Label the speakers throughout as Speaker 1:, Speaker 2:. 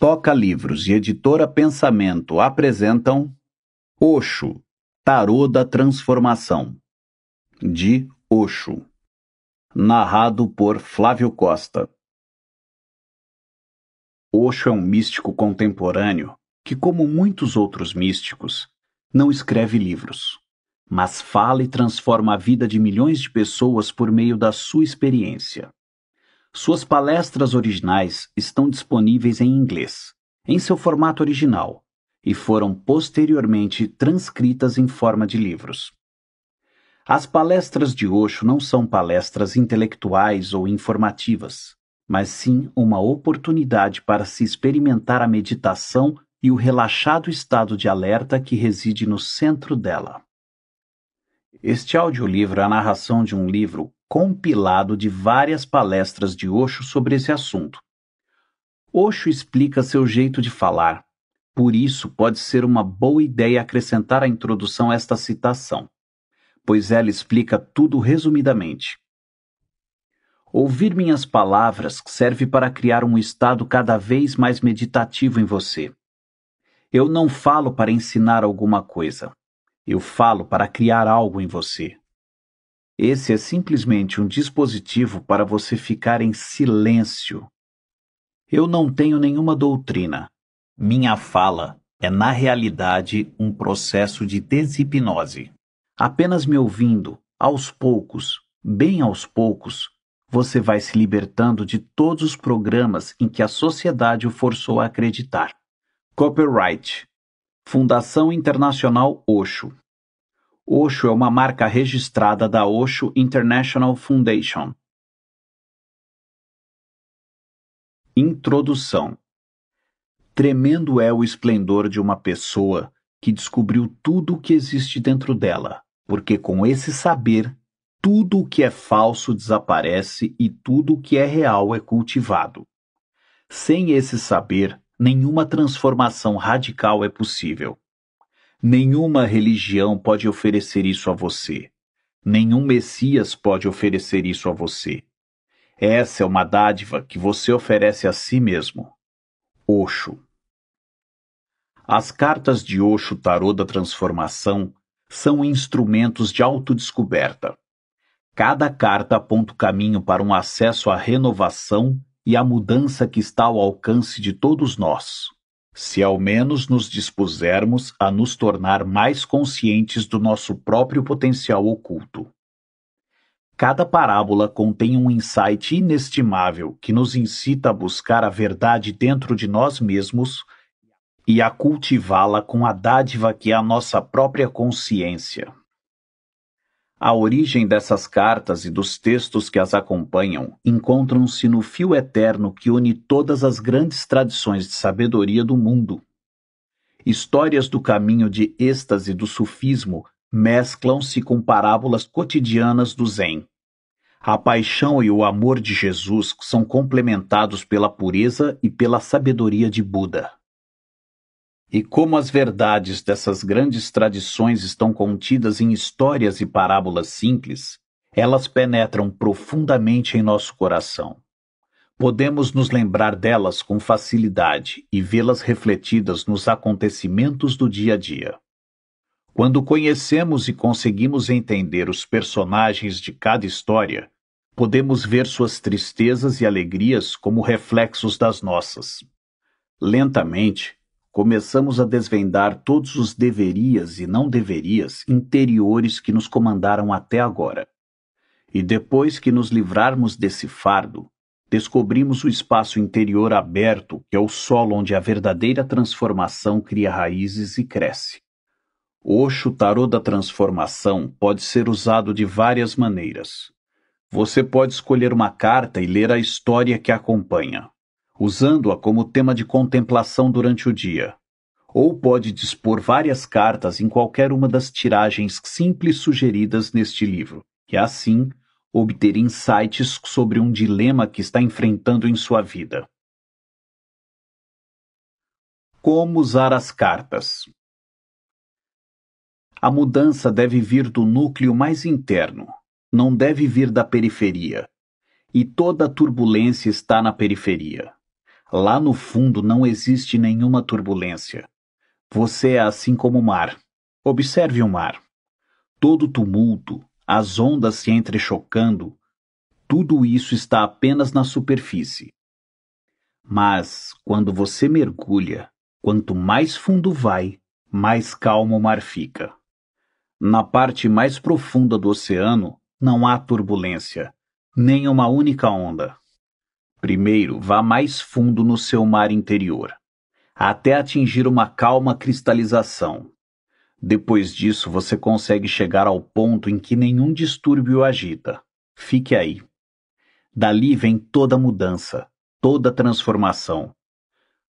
Speaker 1: Toca Livros e Editora Pensamento apresentam Oxo, Tarô da Transformação, de Oxo, narrado por Flávio Costa. Oxo é um místico contemporâneo que, como muitos outros místicos, não escreve livros, mas fala e transforma a vida de milhões de pessoas por meio da sua experiência. Suas palestras originais estão disponíveis em inglês, em seu formato original, e foram posteriormente transcritas em forma de livros. As palestras de Osho não são palestras intelectuais ou informativas, mas sim uma oportunidade para se experimentar a meditação e o relaxado estado de alerta que reside no centro dela. Este audiolivro é a narração de um livro compilado de várias palestras de Osho sobre esse assunto. Osho explica seu jeito de falar, por isso pode ser uma boa ideia acrescentar à introdução esta citação, pois ela explica tudo resumidamente. Ouvir minhas palavras serve para criar um estado cada vez mais meditativo em você. Eu não falo para ensinar alguma coisa. Eu falo para criar algo em você, esse é simplesmente um dispositivo para você ficar em silêncio. Eu não tenho nenhuma doutrina. Minha fala é, na realidade, um processo de deshipnose. Apenas me ouvindo, aos poucos, bem aos poucos, você vai se libertando de todos os programas em que a sociedade o forçou a acreditar. Copyright Fundação Internacional Osho Osho é uma marca registrada da Osho International Foundation. Introdução Tremendo é o esplendor de uma pessoa que descobriu tudo o que existe dentro dela, porque com esse saber, tudo o que é falso desaparece e tudo o que é real é cultivado. Sem esse saber, nenhuma transformação radical é possível. Nenhuma religião pode oferecer isso a você. Nenhum Messias pode oferecer isso a você. Essa é uma dádiva que você oferece a si mesmo. Oxo. As cartas de Oxo Tarô da Transformação são instrumentos de autodescoberta. Cada carta aponta o caminho para um acesso à renovação e à mudança que está ao alcance de todos nós se ao menos nos dispusermos a nos tornar mais conscientes do nosso próprio potencial oculto. Cada parábola contém um insight inestimável que nos incita a buscar a verdade dentro de nós mesmos e a cultivá-la com a dádiva que é a nossa própria consciência. A origem dessas cartas e dos textos que as acompanham encontram-se no fio eterno que une todas as grandes tradições de sabedoria do mundo. Histórias do caminho de êxtase do sufismo mesclam-se com parábolas cotidianas do Zen. A paixão e o amor de Jesus são complementados pela pureza e pela sabedoria de Buda e como as verdades dessas grandes tradições estão contidas em histórias e parábolas simples, elas penetram profundamente em nosso coração. Podemos nos lembrar delas com facilidade e vê-las refletidas nos acontecimentos do dia a dia. Quando conhecemos e conseguimos entender os personagens de cada história, podemos ver suas tristezas e alegrias como reflexos das nossas. Lentamente, começamos a desvendar todos os deverias e não deverias interiores que nos comandaram até agora. E depois que nos livrarmos desse fardo, descobrimos o espaço interior aberto, que é o solo onde a verdadeira transformação cria raízes e cresce. Oxo Tarô da Transformação pode ser usado de várias maneiras. Você pode escolher uma carta e ler a história que a acompanha usando-a como tema de contemplação durante o dia. Ou pode dispor várias cartas em qualquer uma das tiragens simples sugeridas neste livro, e assim obter insights sobre um dilema que está enfrentando em sua vida. Como usar as cartas? A mudança deve vir do núcleo mais interno, não deve vir da periferia. E toda turbulência está na periferia. Lá no fundo não existe nenhuma turbulência. Você é assim como o mar. Observe o mar. Todo tumulto, as ondas se entrechocando, tudo isso está apenas na superfície. Mas, quando você mergulha, quanto mais fundo vai, mais calmo o mar fica. Na parte mais profunda do oceano não há turbulência, nem uma única onda. Primeiro, vá mais fundo no seu mar interior, até atingir uma calma cristalização. Depois disso, você consegue chegar ao ponto em que nenhum distúrbio o agita. Fique aí. Dali vem toda mudança, toda transformação.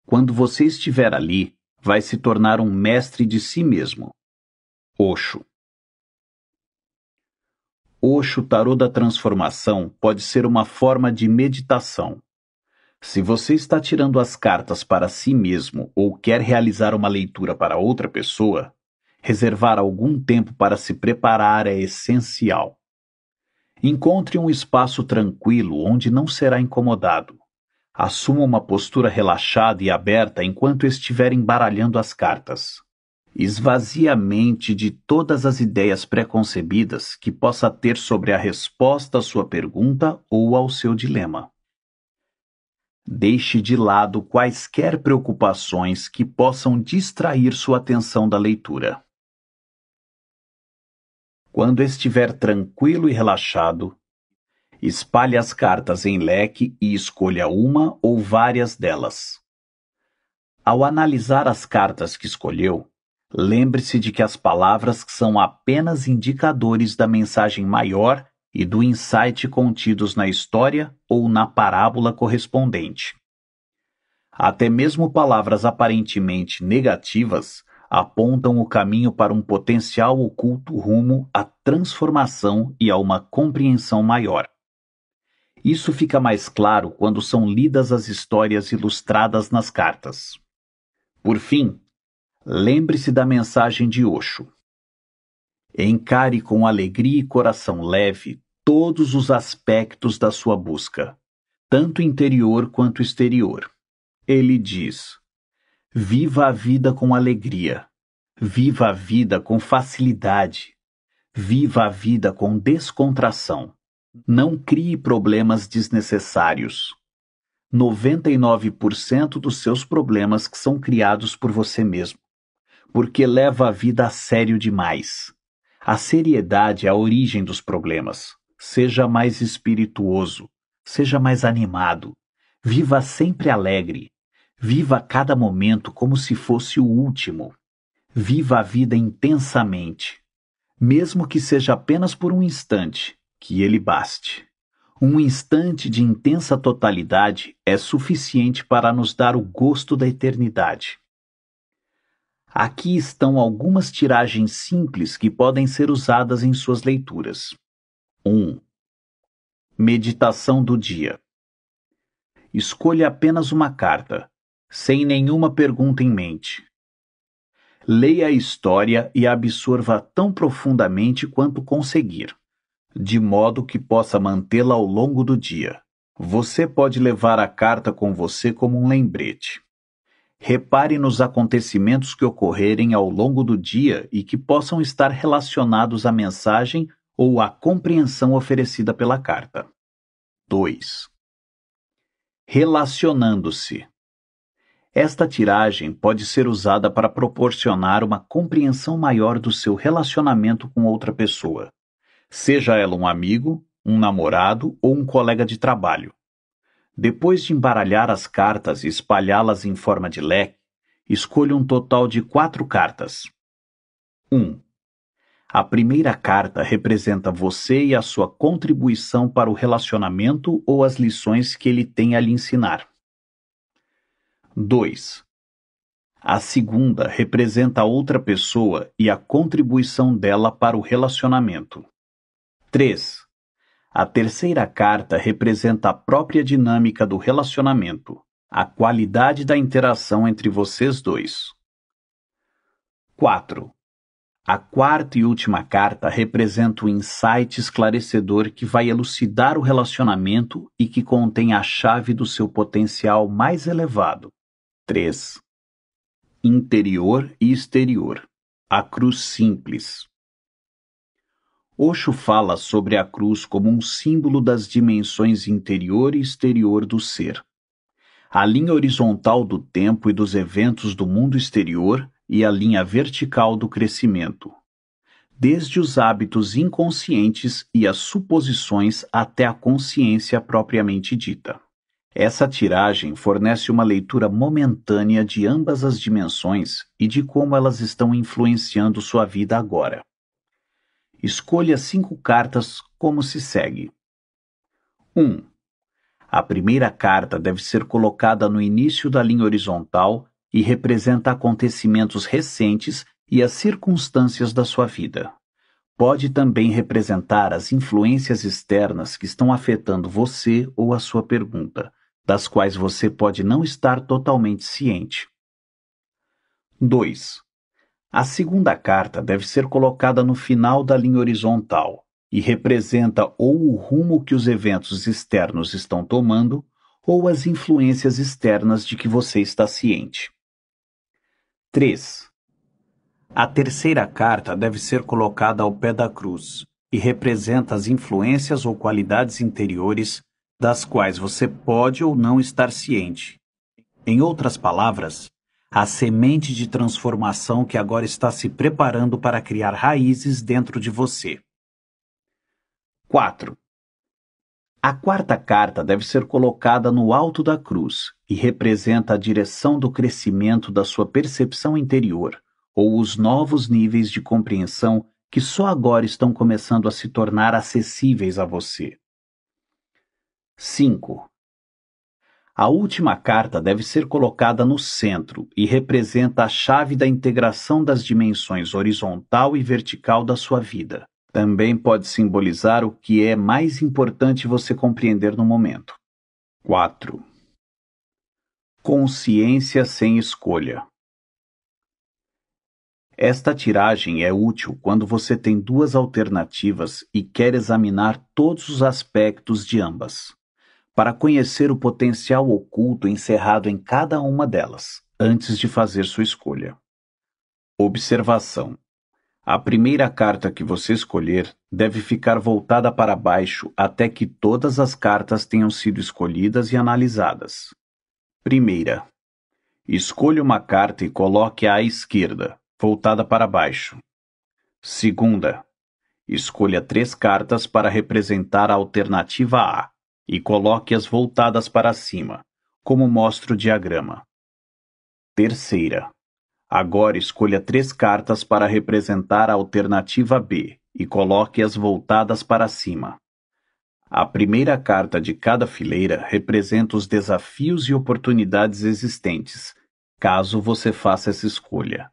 Speaker 1: Quando você estiver ali, vai se tornar um mestre de si mesmo. Oxo. Oxo Tarô da Transformação pode ser uma forma de meditação. Se você está tirando as cartas para si mesmo ou quer realizar uma leitura para outra pessoa, reservar algum tempo para se preparar é essencial. Encontre um espaço tranquilo onde não será incomodado. Assuma uma postura relaxada e aberta enquanto estiver embaralhando as cartas. Esvazie a mente de todas as ideias preconcebidas que possa ter sobre a resposta à sua pergunta ou ao seu dilema. Deixe de lado quaisquer preocupações que possam distrair sua atenção da leitura. Quando estiver tranquilo e relaxado, espalhe as cartas em leque e escolha uma ou várias delas. Ao analisar as cartas que escolheu, Lembre-se de que as palavras são apenas indicadores da mensagem maior e do insight contidos na história ou na parábola correspondente. Até mesmo palavras aparentemente negativas apontam o caminho para um potencial oculto rumo à transformação e a uma compreensão maior. Isso fica mais claro quando são lidas as histórias ilustradas nas cartas. Por fim, Lembre-se da mensagem de Osho. Encare com alegria e coração leve todos os aspectos da sua busca, tanto interior quanto exterior. Ele diz: Viva a vida com alegria, viva a vida com facilidade, viva a vida com descontração. Não crie problemas desnecessários. 99% dos seus problemas que são criados por você mesmo porque leva a vida a sério demais. A seriedade é a origem dos problemas. Seja mais espirituoso, seja mais animado, viva sempre alegre, viva cada momento como se fosse o último. Viva a vida intensamente, mesmo que seja apenas por um instante, que ele baste. Um instante de intensa totalidade é suficiente para nos dar o gosto da eternidade. Aqui estão algumas tiragens simples que podem ser usadas em suas leituras. 1. Meditação do dia. Escolha apenas uma carta, sem nenhuma pergunta em mente. Leia a história e a absorva tão profundamente quanto conseguir, de modo que possa mantê-la ao longo do dia. Você pode levar a carta com você como um lembrete. Repare nos acontecimentos que ocorrerem ao longo do dia e que possam estar relacionados à mensagem ou à compreensão oferecida pela carta. 2. Relacionando-se. Esta tiragem pode ser usada para proporcionar uma compreensão maior do seu relacionamento com outra pessoa, seja ela um amigo, um namorado ou um colega de trabalho. Depois de embaralhar as cartas e espalhá-las em forma de leque, escolha um total de quatro cartas. 1. Um, a primeira carta representa você e a sua contribuição para o relacionamento ou as lições que ele tem a lhe ensinar. 2. A segunda representa a outra pessoa e a contribuição dela para o relacionamento. 3. A terceira carta representa a própria dinâmica do relacionamento, a qualidade da interação entre vocês dois. 4. A quarta e última carta representa o insight esclarecedor que vai elucidar o relacionamento e que contém a chave do seu potencial mais elevado. 3. Interior e exterior. A cruz simples. Osho fala sobre a cruz como um símbolo das dimensões interior e exterior do ser. A linha horizontal do tempo e dos eventos do mundo exterior e a linha vertical do crescimento. Desde os hábitos inconscientes e as suposições até a consciência propriamente dita. Essa tiragem fornece uma leitura momentânea de ambas as dimensões e de como elas estão influenciando sua vida agora. Escolha cinco cartas como se segue. 1. Um, a primeira carta deve ser colocada no início da linha horizontal e representa acontecimentos recentes e as circunstâncias da sua vida. Pode também representar as influências externas que estão afetando você ou a sua pergunta, das quais você pode não estar totalmente ciente. 2. A segunda carta deve ser colocada no final da linha horizontal e representa ou o rumo que os eventos externos estão tomando ou as influências externas de que você está ciente. 3. A terceira carta deve ser colocada ao pé da cruz e representa as influências ou qualidades interiores das quais você pode ou não estar ciente. Em outras palavras, a semente de transformação que agora está se preparando para criar raízes dentro de você. 4. A quarta carta deve ser colocada no alto da cruz e representa a direção do crescimento da sua percepção interior, ou os novos níveis de compreensão que só agora estão começando a se tornar acessíveis a você. 5. A última carta deve ser colocada no centro e representa a chave da integração das dimensões horizontal e vertical da sua vida. Também pode simbolizar o que é mais importante você compreender no momento. 4. Consciência sem escolha. Esta tiragem é útil quando você tem duas alternativas e quer examinar todos os aspectos de ambas para conhecer o potencial oculto encerrado em cada uma delas, antes de fazer sua escolha. Observação: A primeira carta que você escolher deve ficar voltada para baixo até que todas as cartas tenham sido escolhidas e analisadas. Primeira: Escolha uma carta e coloque-a à esquerda, voltada para baixo. Segunda: Escolha três cartas para representar a alternativa A e coloque-as voltadas para cima, como mostra o diagrama. Terceira. Agora escolha três cartas para representar a alternativa B e coloque-as voltadas para cima. A primeira carta de cada fileira representa os desafios e oportunidades existentes, caso você faça essa escolha.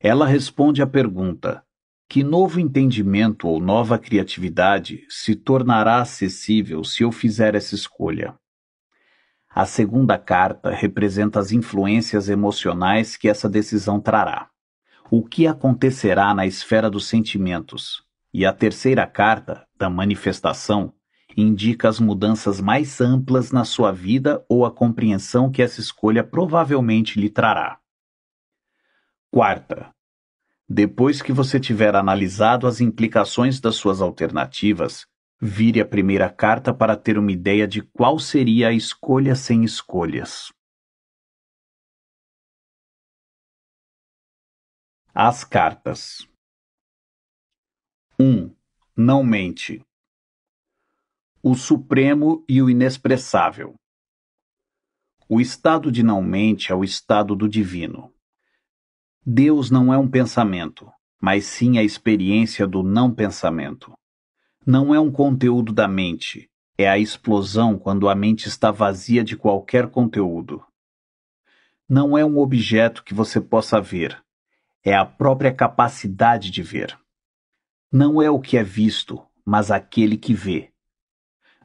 Speaker 1: Ela responde à pergunta: que novo entendimento ou nova criatividade se tornará acessível se eu fizer essa escolha? A segunda carta representa as influências emocionais que essa decisão trará. O que acontecerá na esfera dos sentimentos? E a terceira carta, da manifestação, indica as mudanças mais amplas na sua vida ou a compreensão que essa escolha provavelmente lhe trará. Quarta, depois que você tiver analisado as implicações das suas alternativas, vire a primeira carta para ter uma ideia de qual seria a escolha sem escolhas. As cartas 1. Um, não mente. O Supremo e o Inexpressável. O estado de não mente é o estado do divino. Deus não é um pensamento, mas sim a experiência do não pensamento. Não é um conteúdo da mente, é a explosão quando a mente está vazia de qualquer conteúdo. Não é um objeto que você possa ver, é a própria capacidade de ver. Não é o que é visto, mas aquele que vê.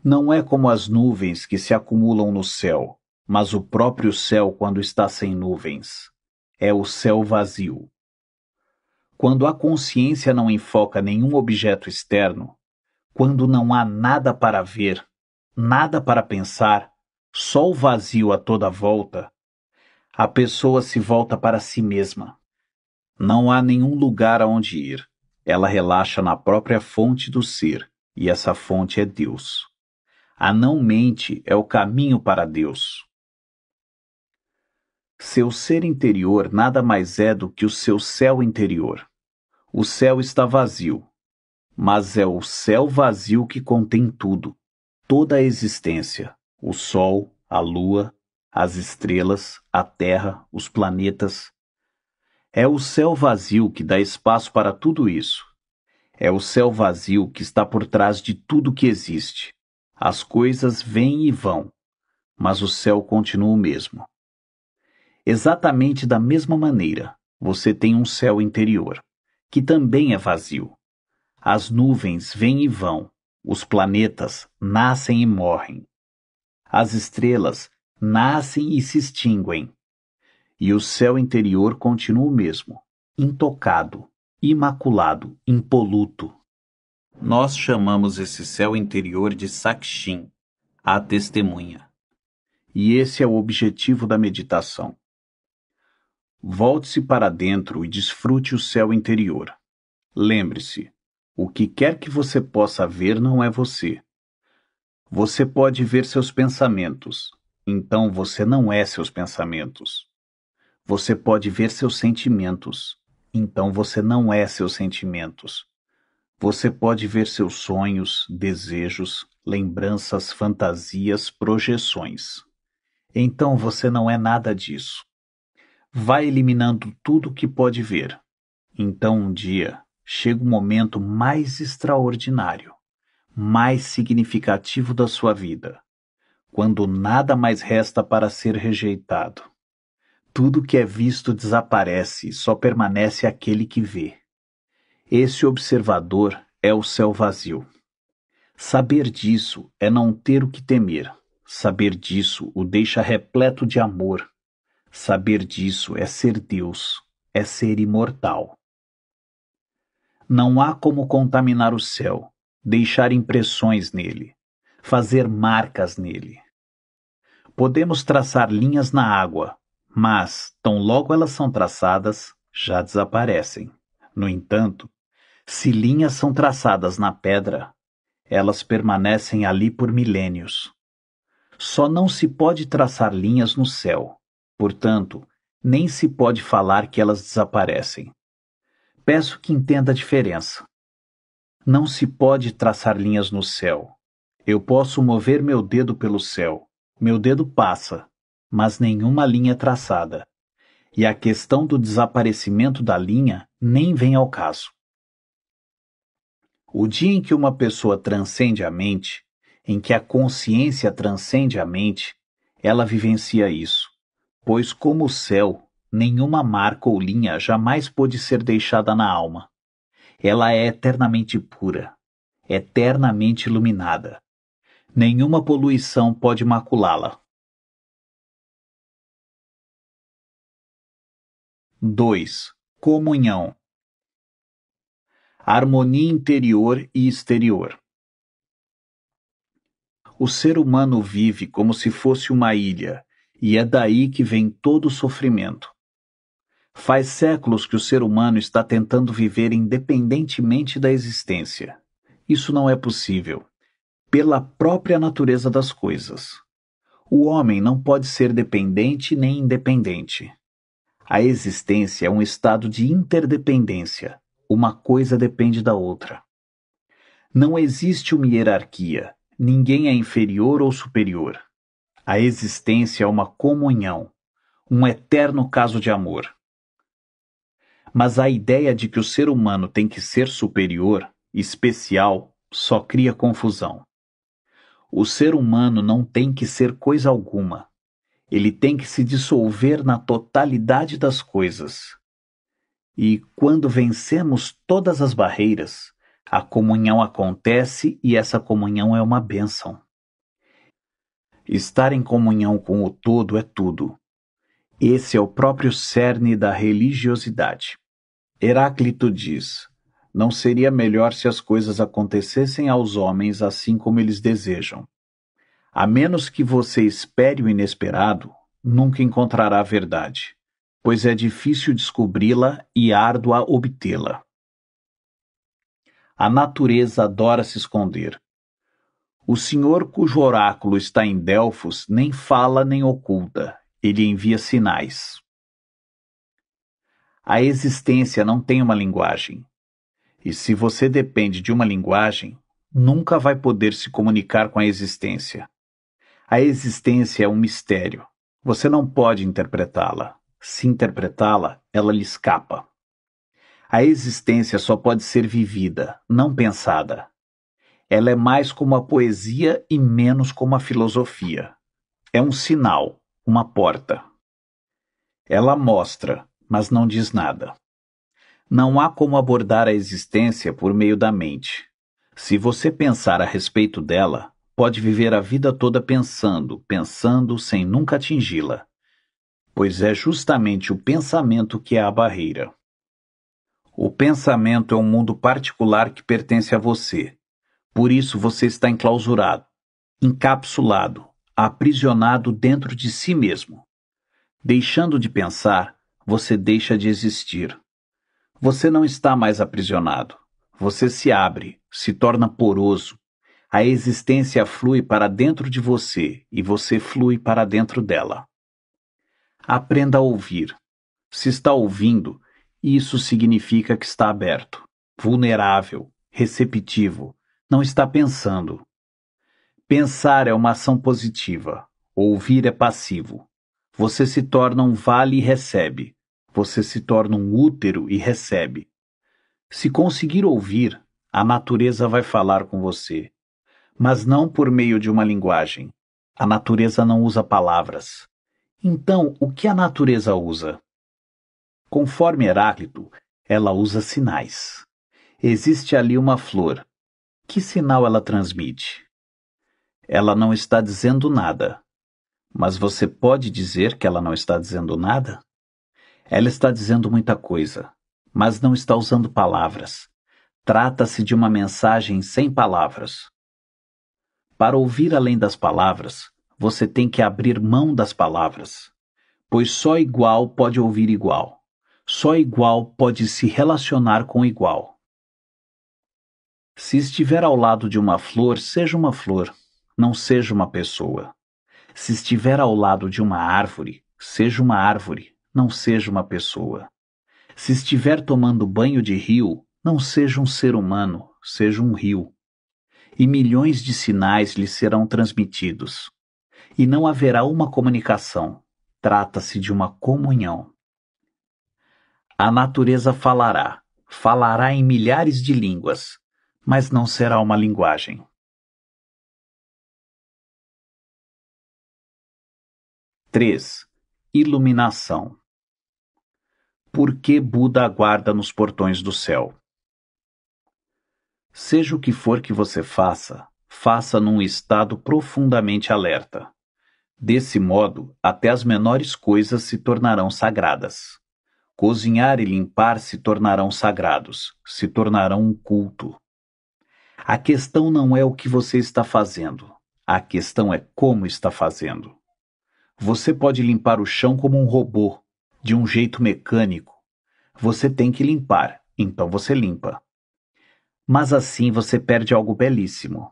Speaker 1: Não é como as nuvens que se acumulam no céu, mas o próprio céu quando está sem nuvens é o céu vazio. Quando a consciência não enfoca nenhum objeto externo, quando não há nada para ver, nada para pensar, só o vazio a toda volta, a pessoa se volta para si mesma. Não há nenhum lugar aonde ir. Ela relaxa na própria fonte do ser, e essa fonte é Deus. A não mente é o caminho para Deus. Seu ser interior nada mais é do que o seu céu interior. O céu está vazio, mas é o céu vazio que contém tudo, toda a existência: o sol, a lua, as estrelas, a terra, os planetas. É o céu vazio que dá espaço para tudo isso. É o céu vazio que está por trás de tudo que existe. As coisas vêm e vão, mas o céu continua o mesmo. Exatamente da mesma maneira, você tem um céu interior, que também é vazio. As nuvens vêm e vão, os planetas nascem e morrem. As estrelas nascem e se extinguem. E o céu interior continua o mesmo, intocado, imaculado, impoluto. Nós chamamos esse céu interior de Sakshin, a testemunha. E esse é o objetivo da meditação Volte-se para dentro e desfrute o céu interior. Lembre-se, o que quer que você possa ver não é você. Você pode ver seus pensamentos, então você não é seus pensamentos. Você pode ver seus sentimentos, então você não é seus sentimentos. Você pode ver seus sonhos, desejos, lembranças, fantasias, projeções. Então você não é nada disso vai eliminando tudo o que pode ver. Então um dia chega o um momento mais extraordinário, mais significativo da sua vida, quando nada mais resta para ser rejeitado. Tudo que é visto desaparece, só permanece aquele que vê. Esse observador é o céu vazio. Saber disso é não ter o que temer. Saber disso o deixa repleto de amor, Saber disso é ser Deus, é ser imortal. Não há como contaminar o céu, deixar impressões nele, fazer marcas nele. Podemos traçar linhas na água, mas, tão logo elas são traçadas, já desaparecem. No entanto, se linhas são traçadas na pedra, elas permanecem ali por milênios. Só não se pode traçar linhas no céu, Portanto, nem se pode falar que elas desaparecem. Peço que entenda a diferença. Não se pode traçar linhas no céu. Eu posso mover meu dedo pelo céu. Meu dedo passa, mas nenhuma linha é traçada. E a questão do desaparecimento da linha nem vem ao caso. O dia em que uma pessoa transcende a mente, em que a consciência transcende a mente, ela vivencia isso. Pois, como o céu, nenhuma marca ou linha jamais pôde ser deixada na alma. Ela é eternamente pura, eternamente iluminada. Nenhuma poluição pode maculá-la. 2. Comunhão Harmonia interior e exterior. O ser humano vive como se fosse uma ilha e é daí que vem todo o sofrimento. Faz séculos que o ser humano está tentando viver independentemente da existência. Isso não é possível, pela própria natureza das coisas. O homem não pode ser dependente nem independente. A existência é um estado de interdependência. Uma coisa depende da outra. Não existe uma hierarquia. Ninguém é inferior ou superior. A existência é uma comunhão, um eterno caso de amor. Mas a ideia de que o ser humano tem que ser superior, especial, só cria confusão. O ser humano não tem que ser coisa alguma. Ele tem que se dissolver na totalidade das coisas. E quando vencemos todas as barreiras, a comunhão acontece e essa comunhão é uma bênção. Estar em comunhão com o todo é tudo. Esse é o próprio cerne da religiosidade. Heráclito diz: Não seria melhor se as coisas acontecessem aos homens assim como eles desejam. A menos que você espere o inesperado, nunca encontrará a verdade, pois é difícil descobri-la e árdua obtê-la. A natureza adora se esconder, o Senhor cujo oráculo está em Delfos nem fala nem oculta, ele envia sinais. A existência não tem uma linguagem. E se você depende de uma linguagem, nunca vai poder se comunicar com a existência. A existência é um mistério. Você não pode interpretá-la. Se interpretá-la, ela lhe escapa. A existência só pode ser vivida, não pensada. Ela é mais como a poesia e menos como a filosofia. É um sinal, uma porta. Ela mostra, mas não diz nada. Não há como abordar a existência por meio da mente. Se você pensar a respeito dela, pode viver a vida toda pensando, pensando sem nunca atingi-la, pois é justamente o pensamento que é a barreira. O pensamento é um mundo particular que pertence a você, por isso você está enclausurado, encapsulado, aprisionado dentro de si mesmo. Deixando de pensar, você deixa de existir. Você não está mais aprisionado. Você se abre, se torna poroso. A existência flui para dentro de você e você flui para dentro dela. Aprenda a ouvir. Se está ouvindo, isso significa que está aberto, vulnerável, receptivo, não está pensando. Pensar é uma ação positiva, ouvir é passivo. Você se torna um vale e recebe. Você se torna um útero e recebe. Se conseguir ouvir, a natureza vai falar com você, mas não por meio de uma linguagem. A natureza não usa palavras. Então, o que a natureza usa? Conforme Heráclito, ela usa sinais. Existe ali uma flor, que sinal ela transmite? Ela não está dizendo nada. Mas você pode dizer que ela não está dizendo nada? Ela está dizendo muita coisa, mas não está usando palavras. Trata-se de uma mensagem sem palavras. Para ouvir além das palavras, você tem que abrir mão das palavras, pois só igual pode ouvir igual, só igual pode se relacionar com igual. Se estiver ao lado de uma flor, seja uma flor, não seja uma pessoa. Se estiver ao lado de uma árvore, seja uma árvore, não seja uma pessoa. Se estiver tomando banho de rio, não seja um ser humano, seja um rio. E milhões de sinais lhe serão transmitidos. E não haverá uma comunicação, trata-se de uma comunhão. A natureza falará, falará em milhares de línguas, mas não será uma linguagem. Três. Iluminação. Por que Buda aguarda nos portões do céu? Seja o que for que você faça, faça num estado profundamente alerta. Desse modo, até as menores coisas se tornarão sagradas. Cozinhar e limpar se tornarão sagrados, se tornarão um culto. A questão não é o que você está fazendo, a questão é como está fazendo. Você pode limpar o chão como um robô, de um jeito mecânico. Você tem que limpar, então você limpa. Mas assim você perde algo belíssimo.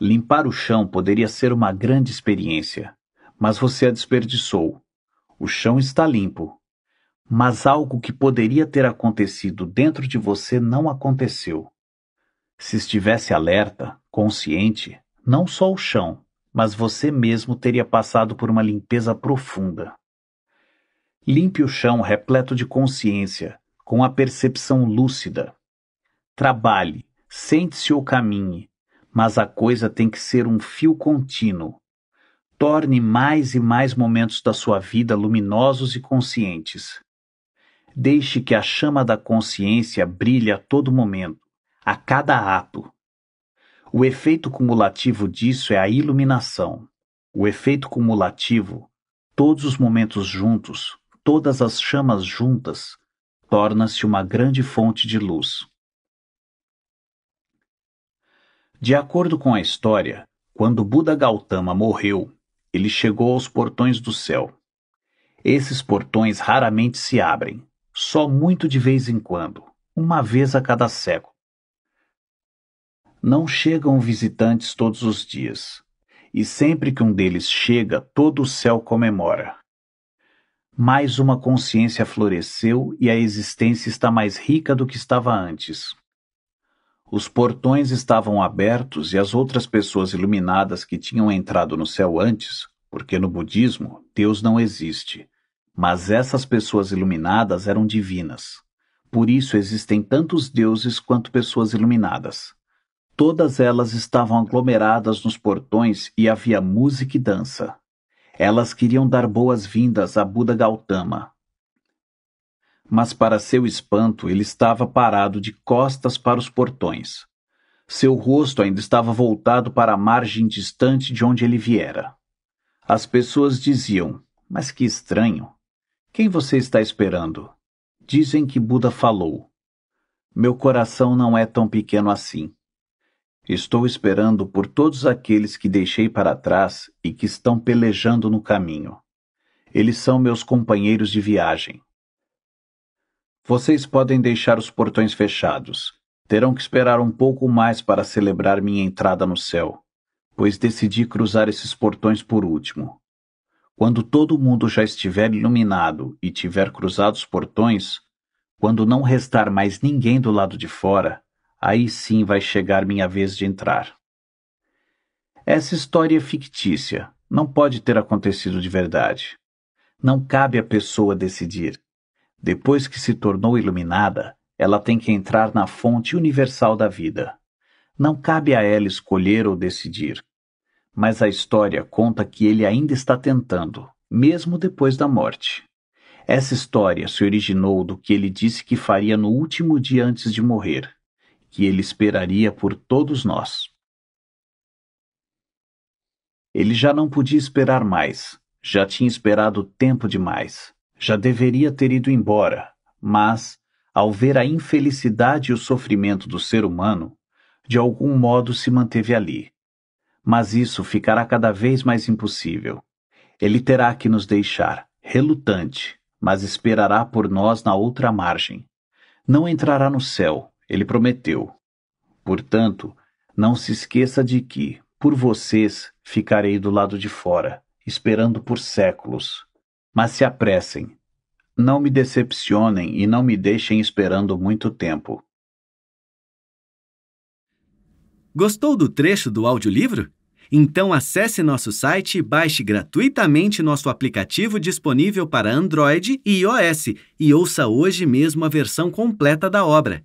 Speaker 1: Limpar o chão poderia ser uma grande experiência, mas você a desperdiçou. O chão está limpo. Mas algo que poderia ter acontecido dentro de você não aconteceu. Se estivesse alerta, consciente, não só o chão, mas você mesmo teria passado por uma limpeza profunda. Limpe o chão repleto de consciência, com a percepção lúcida. Trabalhe, sente-se ou caminhe, mas a coisa tem que ser um fio contínuo. Torne mais e mais momentos da sua vida luminosos e conscientes. Deixe que a chama da consciência brilhe a todo momento a cada ato. O efeito cumulativo disso é a iluminação. O efeito cumulativo, todos os momentos juntos, todas as chamas juntas, torna-se uma grande fonte de luz. De acordo com a história, quando Buda Gautama morreu, ele chegou aos portões do céu. Esses portões raramente se abrem, só muito de vez em quando, uma vez a cada século não chegam visitantes todos os dias, e sempre que um deles chega, todo o céu comemora. Mais uma consciência floresceu e a existência está mais rica do que estava antes. Os portões estavam abertos e as outras pessoas iluminadas que tinham entrado no céu antes, porque no budismo Deus não existe, mas essas pessoas iluminadas eram divinas. Por isso existem tantos deuses quanto pessoas iluminadas. Todas elas estavam aglomeradas nos portões e havia música e dança. Elas queriam dar boas-vindas a Buda Gautama. Mas, para seu espanto, ele estava parado de costas para os portões. Seu rosto ainda estava voltado para a margem distante de onde ele viera. As pessoas diziam: Mas que estranho! Quem você está esperando? Dizem que Buda falou: Meu coração não é tão pequeno assim. Estou esperando por todos aqueles que deixei para trás e que estão pelejando no caminho. Eles são meus companheiros de viagem. Vocês podem deixar os portões fechados. Terão que esperar um pouco mais para celebrar minha entrada no céu, pois decidi cruzar esses portões por último. Quando todo mundo já estiver iluminado e tiver cruzado os portões, quando não restar mais ninguém do lado de fora, Aí sim vai chegar minha vez de entrar. Essa história é fictícia, não pode ter acontecido de verdade. Não cabe à pessoa decidir. Depois que se tornou iluminada, ela tem que entrar na fonte universal da vida. Não cabe a ela escolher ou decidir. Mas a história conta que ele ainda está tentando, mesmo depois da morte. Essa história se originou do que ele disse que faria no último dia antes de morrer que ele esperaria por todos nós. Ele já não podia esperar mais, já tinha esperado tempo demais, já deveria ter ido embora, mas, ao ver a infelicidade e o sofrimento do ser humano, de algum modo se manteve ali. Mas isso ficará cada vez mais impossível. Ele terá que nos deixar, relutante, mas esperará por nós na outra margem. Não entrará no céu, ele prometeu: Portanto, não se esqueça de que, por vocês, ficarei do lado de fora, esperando por séculos. Mas se apressem. Não me decepcionem e não me deixem esperando muito tempo. Gostou do trecho do audiolivro? Então acesse nosso site e baixe gratuitamente nosso aplicativo disponível para Android e iOS e ouça hoje mesmo a versão completa da obra.